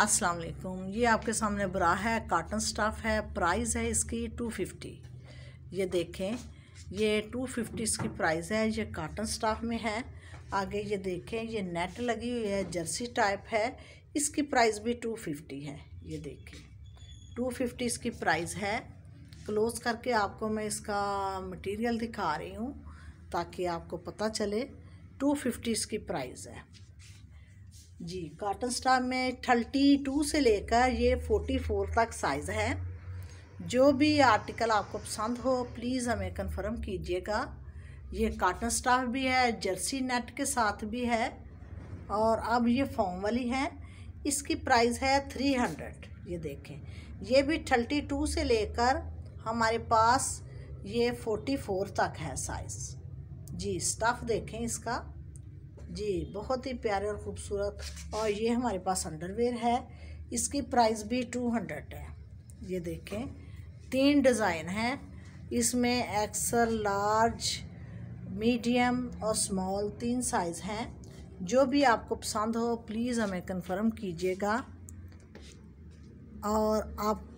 अस्सलाम वालेकुम ये आपके सामने बुरा है काटन स्टफ़ है प्राइस है इसकी टू फिफ्टी ये देखें ये टू फिफ्टी इसकी प्राइस है ये काटन स्टफ़ में है आगे ये देखें ये नेट लगी हुई है जर्सी टाइप है इसकी प्राइस भी टू फिफ्टी है ये देखें टू फिफ्टी इसकी प्राइस है क्लोज़ करके आपको मैं इसका मटेरियल दिखा रही हूँ ताकि आपको पता चले टू फिफ्टी इसकी प्राइस है जी कॉटन स्टाफ में थर्टी टू से लेकर ये फोर्टी फोर तक साइज़ है जो भी आर्टिकल आपको पसंद हो प्लीज़ हमें कंफर्म कीजिएगा ये काटन स्टाफ भी है जर्सी नेट के साथ भी है और अब ये फॉर्म वाली है इसकी प्राइस है थ्री हंड्रेड ये देखें ये भी थर्टी टू से लेकर हमारे पास ये फोर्टी फोर तक है साइज़ जी स्टफ़ देखें इसका जी बहुत ही प्यारे और ख़ूबसूरत और ये हमारे पास अंडरवेयर है इसकी प्राइस भी टू हंड्रेड है ये देखें तीन डिज़ाइन हैं इसमें एक्सल लार्ज मीडियम और स्मॉल तीन साइज़ हैं जो भी आपको पसंद हो प्लीज़ हमें कंफर्म कीजिएगा और आप